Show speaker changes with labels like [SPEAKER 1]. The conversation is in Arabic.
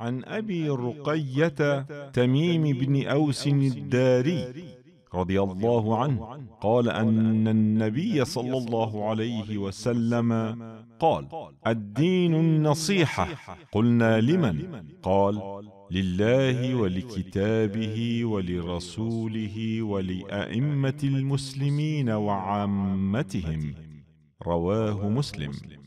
[SPEAKER 1] عن أبي رقية تميم بن أوس الداري
[SPEAKER 2] رضي الله عنه قال أن النبي صلى الله عليه وسلم قال الدين النصيحة قلنا لمن؟ قال لله ولكتابه ولرسوله ولأئمة المسلمين وعامتهم
[SPEAKER 3] رواه مسلم